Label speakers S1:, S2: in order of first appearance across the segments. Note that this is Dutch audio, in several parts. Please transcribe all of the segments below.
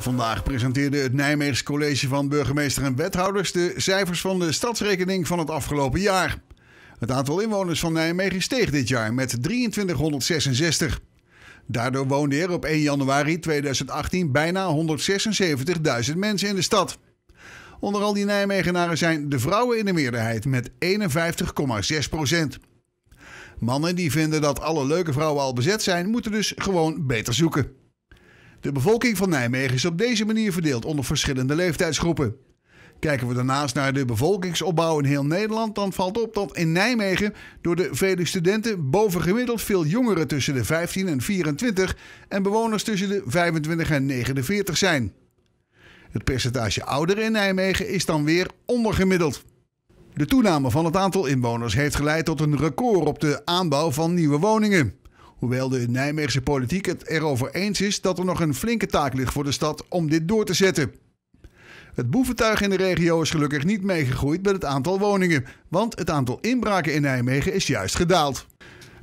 S1: Vandaag presenteerde het Nijmeegse College van Burgemeester en Wethouders de cijfers van de stadsrekening van het afgelopen jaar. Het aantal inwoners van Nijmegen steeg dit jaar met 2366. Daardoor woonden er op 1 januari 2018 bijna 176.000 mensen in de stad. Onder al die Nijmegenaren zijn de vrouwen in de meerderheid met 51,6 procent. Mannen die vinden dat alle leuke vrouwen al bezet zijn, moeten dus gewoon beter zoeken. De bevolking van Nijmegen is op deze manier verdeeld onder verschillende leeftijdsgroepen. Kijken we daarnaast naar de bevolkingsopbouw in heel Nederland, dan valt op dat in Nijmegen door de vele studenten bovengemiddeld veel jongeren tussen de 15 en 24 en bewoners tussen de 25 en 49 zijn. Het percentage ouderen in Nijmegen is dan weer ondergemiddeld. De toename van het aantal inwoners heeft geleid tot een record op de aanbouw van nieuwe woningen. Hoewel de Nijmeegse politiek het erover eens is dat er nog een flinke taak ligt voor de stad om dit door te zetten. Het boeventuig in de regio is gelukkig niet meegegroeid met het aantal woningen, want het aantal inbraken in Nijmegen is juist gedaald.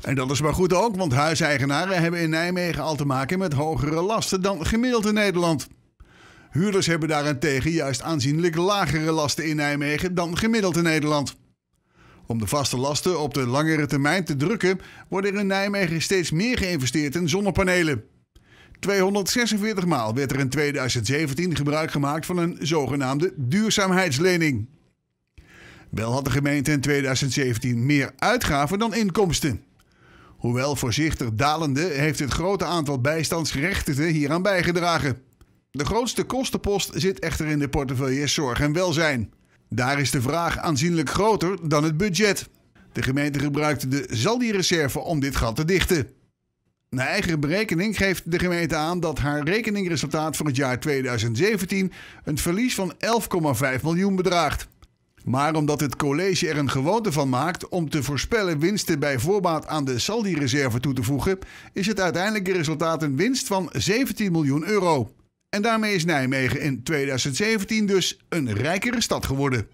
S1: En dat is maar goed ook, want huiseigenaren hebben in Nijmegen al te maken met hogere lasten dan gemiddeld in Nederland. Huurders hebben daarentegen juist aanzienlijk lagere lasten in Nijmegen dan gemiddeld in Nederland. Om de vaste lasten op de langere termijn te drukken, worden er in Nijmegen steeds meer geïnvesteerd in zonnepanelen. 246 maal werd er in 2017 gebruik gemaakt van een zogenaamde duurzaamheidslening. Wel had de gemeente in 2017 meer uitgaven dan inkomsten. Hoewel voorzichtig dalende, heeft het grote aantal bijstandsgerechtigden hieraan bijgedragen. De grootste kostenpost zit echter in de portefeuille zorg en welzijn. Daar is de vraag aanzienlijk groter dan het budget. De gemeente gebruikte de zaldi om dit gat te dichten. Naar eigen berekening geeft de gemeente aan dat haar rekeningresultaat voor het jaar 2017 een verlies van 11,5 miljoen bedraagt. Maar omdat het college er een gewoonte van maakt om te voorspellen winsten bij voorbaat aan de saldi toe te voegen, is het uiteindelijke resultaat een winst van 17 miljoen euro. En daarmee is Nijmegen in 2017 dus een rijkere stad geworden.